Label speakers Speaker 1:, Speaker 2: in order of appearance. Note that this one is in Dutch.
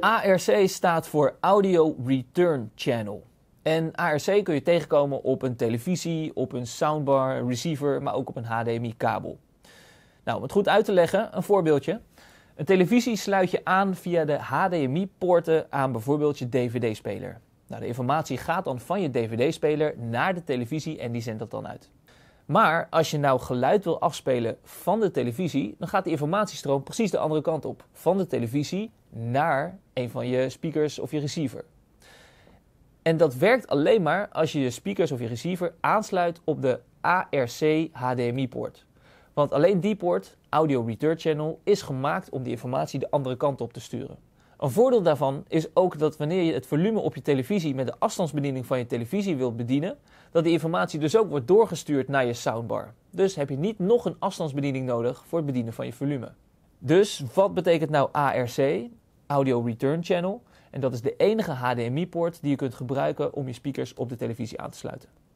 Speaker 1: ARC staat voor Audio Return Channel. En ARC kun je tegenkomen op een televisie, op een soundbar, een receiver, maar ook op een HDMI-kabel. Nou, om het goed uit te leggen, een voorbeeldje. Een televisie sluit je aan via de HDMI-poorten aan bijvoorbeeld je DVD-speler. Nou, de informatie gaat dan van je DVD-speler naar de televisie en die zendt dat dan uit. Maar als je nou geluid wil afspelen van de televisie, dan gaat de informatiestroom precies de andere kant op. Van de televisie naar een van je speakers of je receiver. En dat werkt alleen maar als je je speakers of je receiver aansluit op de ARC HDMI-poort. Want alleen die poort, Audio Return Channel, is gemaakt om die informatie de andere kant op te sturen. Een voordeel daarvan is ook dat wanneer je het volume op je televisie met de afstandsbediening van je televisie wilt bedienen, dat die informatie dus ook wordt doorgestuurd naar je soundbar. Dus heb je niet nog een afstandsbediening nodig voor het bedienen van je volume. Dus wat betekent nou ARC, Audio Return Channel? En dat is de enige HDMI-poort die je kunt gebruiken om je speakers op de televisie aan te sluiten.